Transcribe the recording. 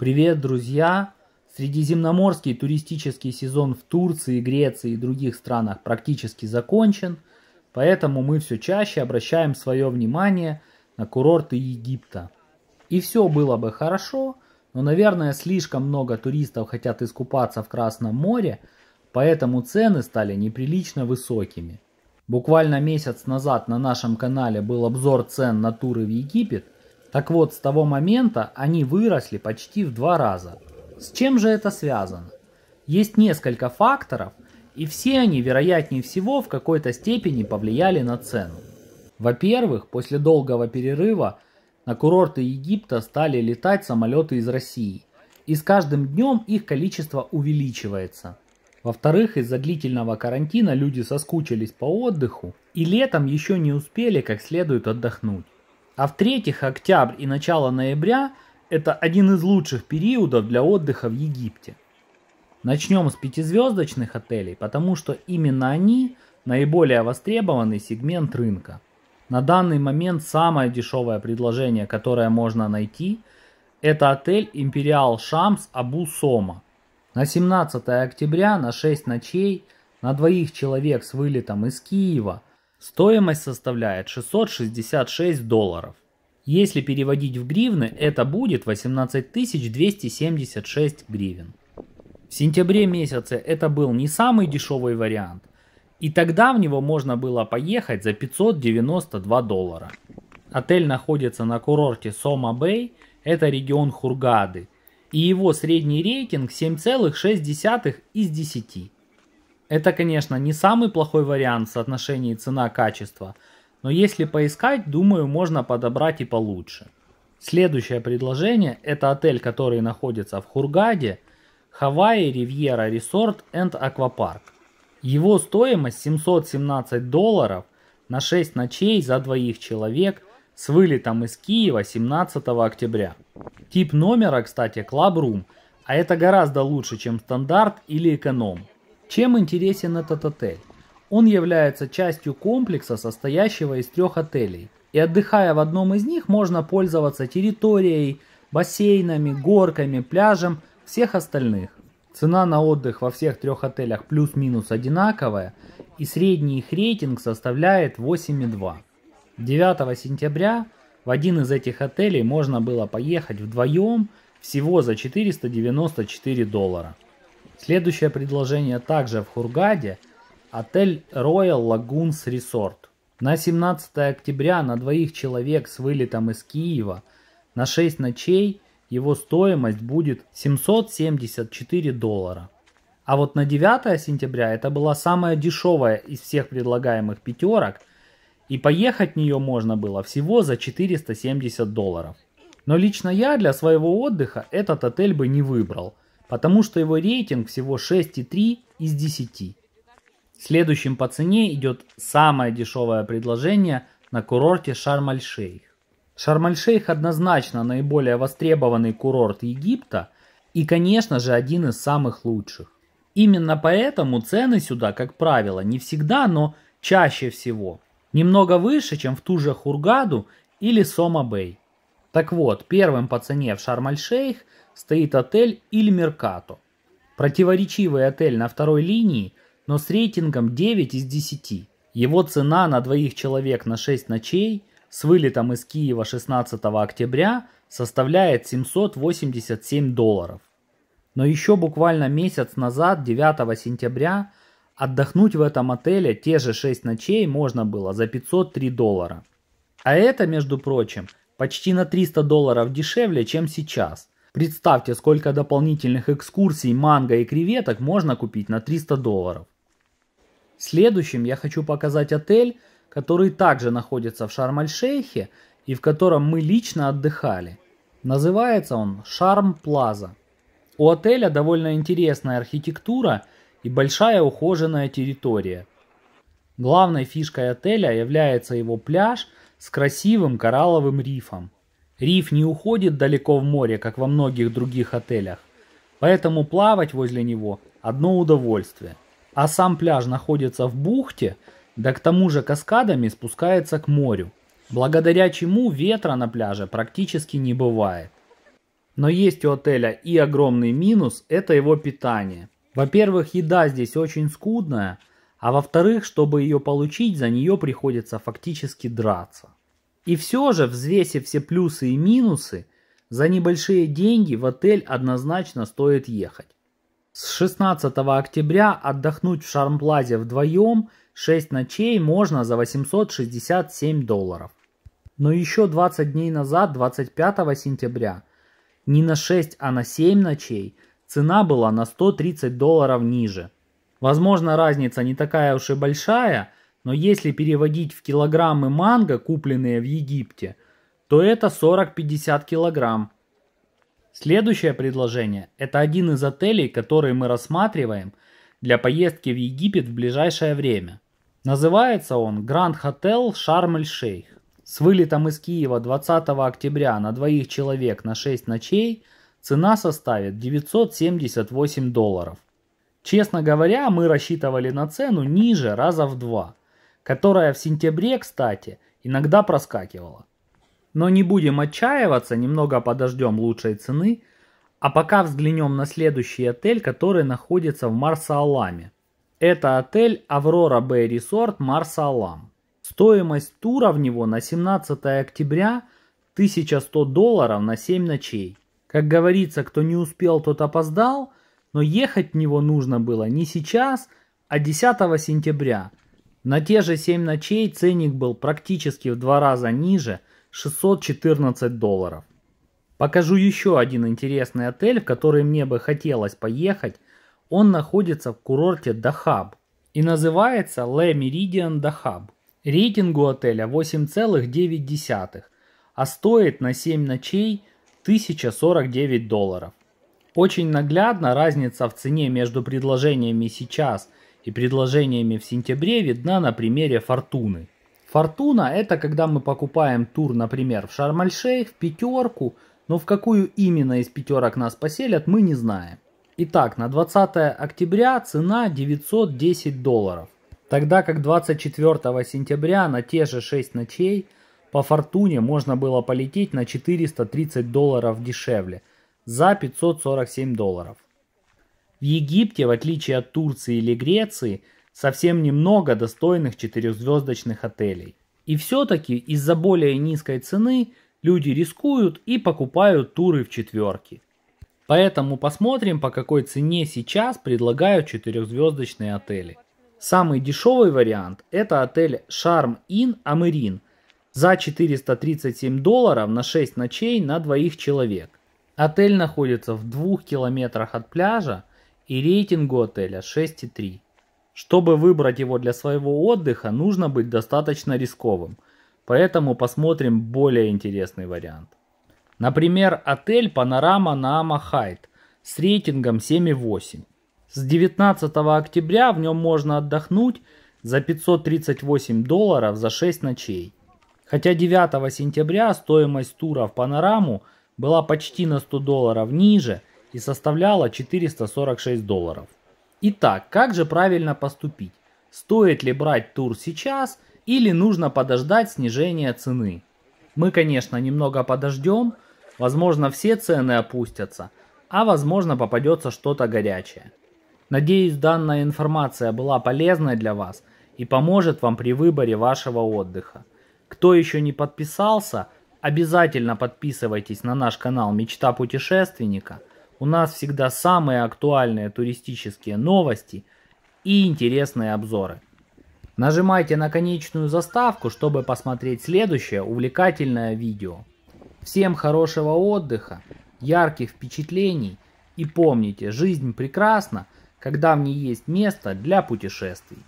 Привет, друзья! Средиземноморский туристический сезон в Турции, Греции и других странах практически закончен, поэтому мы все чаще обращаем свое внимание на курорты Египта. И все было бы хорошо, но, наверное, слишком много туристов хотят искупаться в Красном море, поэтому цены стали неприлично высокими. Буквально месяц назад на нашем канале был обзор цен на туры в Египет – так вот, с того момента они выросли почти в два раза. С чем же это связано? Есть несколько факторов, и все они, вероятнее всего, в какой-то степени повлияли на цену. Во-первых, после долгого перерыва на курорты Египта стали летать самолеты из России, и с каждым днем их количество увеличивается. Во-вторых, из-за длительного карантина люди соскучились по отдыху и летом еще не успели как следует отдохнуть. А в-третьих, октябрь и начало ноября – это один из лучших периодов для отдыха в Египте. Начнем с пятизвездочных отелей, потому что именно они – наиболее востребованный сегмент рынка. На данный момент самое дешевое предложение, которое можно найти – это отель Империал Шамс Абу Сома. На 17 октября на 6 ночей на двоих человек с вылетом из Киева – Стоимость составляет 666 долларов. Если переводить в гривны, это будет 18 276 гривен. В сентябре месяце это был не самый дешевый вариант, и тогда в него можно было поехать за 592 доллара. Отель находится на курорте Сома Бэй, это регион Хургады, и его средний рейтинг 7,6 из 10. Это, конечно, не самый плохой вариант в соотношении цена-качество, но если поискать, думаю, можно подобрать и получше. Следующее предложение – это отель, который находится в Хургаде, Хавайи Ривьера Ресорт Энд Аквапарк. Его стоимость 717 долларов на 6 ночей за двоих человек с вылетом из Киева 17 октября. Тип номера, кстати, Club Room, а это гораздо лучше, чем стандарт или эконом. Чем интересен этот отель? Он является частью комплекса, состоящего из трех отелей. И отдыхая в одном из них, можно пользоваться территорией, бассейнами, горками, пляжем всех остальных. Цена на отдых во всех трех отелях плюс-минус одинаковая, и средний их рейтинг составляет 8,2. 9 сентября в один из этих отелей можно было поехать вдвоем всего за 494 доллара. Следующее предложение также в Хургаде. Отель Royal Lagoons Resort. На 17 октября на двоих человек с вылетом из Киева на 6 ночей его стоимость будет 774 доллара. А вот на 9 сентября это была самая дешевая из всех предлагаемых пятерок, и поехать в нее можно было всего за 470 долларов. Но лично я для своего отдыха этот отель бы не выбрал – потому что его рейтинг всего 6,3 из 10. Следующим по цене идет самое дешевое предложение на курорте Шарм-Аль-Шейх. Шарм-Аль-Шейх однозначно наиболее востребованный курорт Египта и, конечно же, один из самых лучших. Именно поэтому цены сюда, как правило, не всегда, но чаще всего немного выше, чем в ту же Хургаду или Сома-Бэй. Так вот, первым по цене в Шарм-Аль-Шейх – стоит отель Иль Меркато. Противоречивый отель на второй линии, но с рейтингом 9 из 10. Его цена на двоих человек на 6 ночей с вылетом из Киева 16 октября составляет 787 долларов. Но еще буквально месяц назад, 9 сентября, отдохнуть в этом отеле те же 6 ночей можно было за 503 доллара. А это, между прочим, почти на 300 долларов дешевле, чем сейчас. Представьте, сколько дополнительных экскурсий, манго и креветок можно купить на 300 долларов. Следующим я хочу показать отель, который также находится в Шарм-Аль-Шейхе и в котором мы лично отдыхали. Называется он Шарм Плаза. У отеля довольно интересная архитектура и большая ухоженная территория. Главной фишкой отеля является его пляж с красивым коралловым рифом – Риф не уходит далеко в море, как во многих других отелях, поэтому плавать возле него – одно удовольствие. А сам пляж находится в бухте, да к тому же каскадами спускается к морю, благодаря чему ветра на пляже практически не бывает. Но есть у отеля и огромный минус – это его питание. Во-первых, еда здесь очень скудная, а во-вторых, чтобы ее получить, за нее приходится фактически драться. И все же, взвесив все плюсы и минусы, за небольшие деньги в отель однозначно стоит ехать. С 16 октября отдохнуть в Шармплазе вдвоем 6 ночей можно за 867 долларов. Но еще 20 дней назад, 25 сентября, не на 6, а на 7 ночей цена была на 130 долларов ниже. Возможно, разница не такая уж и большая, но если переводить в килограммы манго, купленные в Египте, то это 40-50 килограмм. Следующее предложение – это один из отелей, который мы рассматриваем для поездки в Египет в ближайшее время. Называется он Grand Hotel Sharm El Sheikh. С вылетом из Киева 20 октября на двоих человек на 6 ночей цена составит 978 долларов. Честно говоря, мы рассчитывали на цену ниже раза в два – которая в сентябре, кстати, иногда проскакивала. Но не будем отчаиваться, немного подождем лучшей цены, а пока взглянем на следующий отель, который находится в Марсааламе. Это отель Аврора Бэй Resort Марсаалам. Стоимость тура в него на 17 октября 1100 долларов на 7 ночей. Как говорится, кто не успел, тот опоздал, но ехать в него нужно было не сейчас, а 10 сентября – на те же 7 ночей ценник был практически в два раза ниже – 614 долларов. Покажу еще один интересный отель, в который мне бы хотелось поехать. Он находится в курорте Дахаб и называется Le Meridian Dahab. Рейтингу отеля 8,9, а стоит на 7 ночей 1049 долларов. Очень наглядна разница в цене между предложениями сейчас – и предложениями в сентябре видна на примере «Фортуны». Фортуна – это когда мы покупаем тур, например, в Шарм-эль-Шейх, в пятерку, но в какую именно из пятерок нас поселят, мы не знаем. Итак, на 20 октября цена 910 долларов, тогда как 24 сентября на те же 6 ночей по фортуне можно было полететь на 430 долларов дешевле, за 547 долларов. В Египте, в отличие от Турции или Греции, совсем немного достойных четырехзвездочных отелей. И все-таки из-за более низкой цены люди рискуют и покупают туры в четверки. Поэтому посмотрим, по какой цене сейчас предлагают четырехзвездочные отели. Самый дешевый вариант – это отель Шарм Ин Амирин за 437 долларов на 6 ночей на двоих человек. Отель находится в двух километрах от пляжа, и рейтингу отеля 6,3. Чтобы выбрать его для своего отдыха, нужно быть достаточно рисковым, поэтому посмотрим более интересный вариант. Например, отель «Панорама» на Амахайт с рейтингом 7,8. С 19 октября в нем можно отдохнуть за 538 долларов за 6 ночей. Хотя 9 сентября стоимость тура в панораму была почти на 100 долларов ниже, и составляла 446 долларов. Итак, как же правильно поступить? Стоит ли брать тур сейчас или нужно подождать снижения цены? Мы, конечно, немного подождем, возможно все цены опустятся, а возможно попадется что-то горячее. Надеюсь, данная информация была полезной для вас и поможет вам при выборе вашего отдыха. Кто еще не подписался, обязательно подписывайтесь на наш канал «Мечта путешественника», у нас всегда самые актуальные туристические новости и интересные обзоры. Нажимайте на конечную заставку, чтобы посмотреть следующее увлекательное видео. Всем хорошего отдыха, ярких впечатлений и помните, жизнь прекрасна, когда в ней есть место для путешествий.